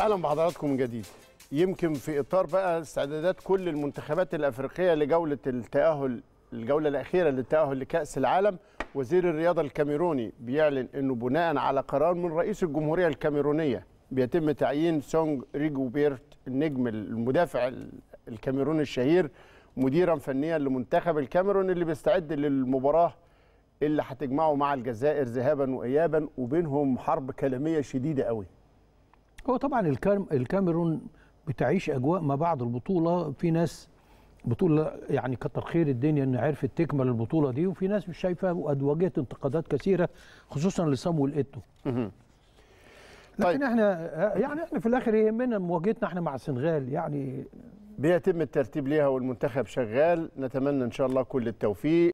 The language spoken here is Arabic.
اهلا بحضراتكم من جديد يمكن في اطار بقى استعدادات كل المنتخبات الافريقيه لجوله التاهل الجوله الاخيره للتاهل لكاس العالم وزير الرياضه الكاميروني بيعلن انه بناء على قرار من رئيس الجمهوريه الكاميرونيه بيتم تعيين سونج ريجوبيرت النجم المدافع الكاميروني الشهير مديرا فنيا لمنتخب الكاميرون اللي بيستعد للمباراه اللي هتجمعه مع الجزائر ذهابا وايابا وبينهم حرب كلاميه شديده قوي هو طبعا الكاميرون بتعيش اجواء ما بعد البطوله في ناس بطوله يعني كتر خير الدنيا ان عرفت تكمل البطوله دي وفي ناس مش شايفه وقد واجهت انتقادات كثيره خصوصا لصامويل ايتو طيب. لكن طيب. احنا يعني احنا في الاخر يهمنا مواجهتنا احنا مع السنغال يعني بيتم الترتيب ليها والمنتخب شغال نتمنى ان شاء الله كل التوفيق